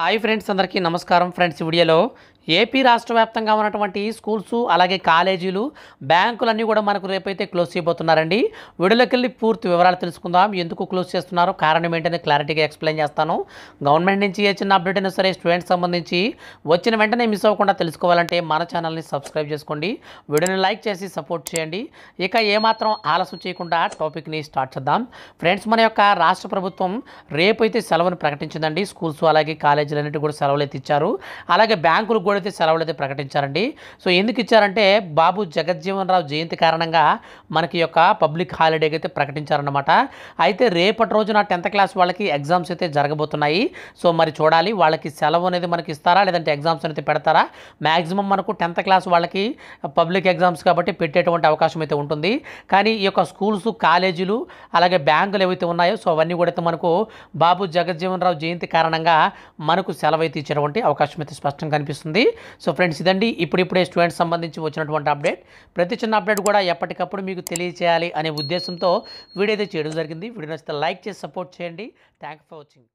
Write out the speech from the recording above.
hi friends అందరికీ నమస్కారం friends వీడియోలో ఏపీ రాష్ట్ర వ్యాప్తంగా ఉన్నటువంటి స్కూల్స్ అలాగే కాలేజీలు బ్యాంకులన్నీ కూడా మనకు రేపైతే క్లోజ్ చేయబోతున్నారండి విడుదలకెళ్ళి పూర్తి వివరాలు తెలుసుకుందాం ఎందుకు క్లోజ్ చేస్తున్నారో కారణం ఏంటనే క్లారిటీగా ఎక్స్ప్లెయిన్ చేస్తాను గవర్నమెంట్ నుంచి ఏ చిన్న అప్డేట్ అయినా సరే స్టూడెంట్స్ సంబంధించి వచ్చిన వెంటనే మిస్ అవ్వకుండా తెలుసుకోవాలంటే మన ఛానల్ని సబ్స్క్రైబ్ చేసుకోండి వీడియోని లైక్ చేసి సపోర్ట్ చేయండి ఇక ఏమాత్రం ఆలస్యం చేయకుండా టాపిక్ని స్టార్ట్ చేద్దాం ఫ్రెండ్స్ మన యొక్క రాష్ట్ర ప్రభుత్వం రేపైతే సెలవును ప్రకటించిందండి స్కూల్స్ అలాగే కాలేజీలు కూడా సెలవులు అయితే ఇచ్చారు అలాగే బ్యాంకులు కూడా అయితే సెలవులు అయితే ప్రకటించారండి సో ఎందుకు ఇచ్చారంటే బాబు జగజ్జీవన్ రావు జయంతి కారణంగా మనకి యొక్క పబ్లిక్ హాలిడేకి అయితే ప్రకటించారనమాట అయితే రేపటి రోజున టెన్త్ క్లాస్ వాళ్ళకి ఎగ్జామ్స్ అయితే జరగబోతున్నాయి సో మరి చూడాలి వాళ్ళకి సెలవు అనేది మనకి ఇస్తారా లేదంటే ఎగ్జామ్స్ అనేది పెడతారా మ్యాక్సిమం మనకు టెన్త్ క్లాస్ వాళ్ళకి పబ్లిక్ ఎగ్జామ్స్ కాబట్టి పెట్టేటువంటి అవకాశం అయితే ఉంటుంది కానీ ఈ యొక్క స్కూల్స్ కాలేజీలు అలాగే బ్యాంకులు ఏవైతే ఉన్నాయో సో అవన్నీ కూడా అయితే మనకు బాబు జగజ్జీవన్ రావు జయంతి కారణంగా మనకు సెలవు అయితే ఇచ్చేటువంటి అవకాశం అయితే స్పష్టంగా కనిపిస్తుంది ఉంటుంది సో ఫ్రెండ్స్ ఇదండి ఇప్పుడిప్పుడే స్టూడెంట్స్ సంబంధించి వచ్చినటువంటి అప్డేట్ ప్రతి చిన్న అప్డేట్ కూడా ఎప్పటికప్పుడు మీకు తెలియజేయాలి అనే ఉద్దేశంతో వీడియో అయితే చేయడం జరిగింది వీడియో నచ్చితే లైక్ చేసి సపోర్ట్ చేయండి థ్యాంక్ ఫర్ వాచింగ్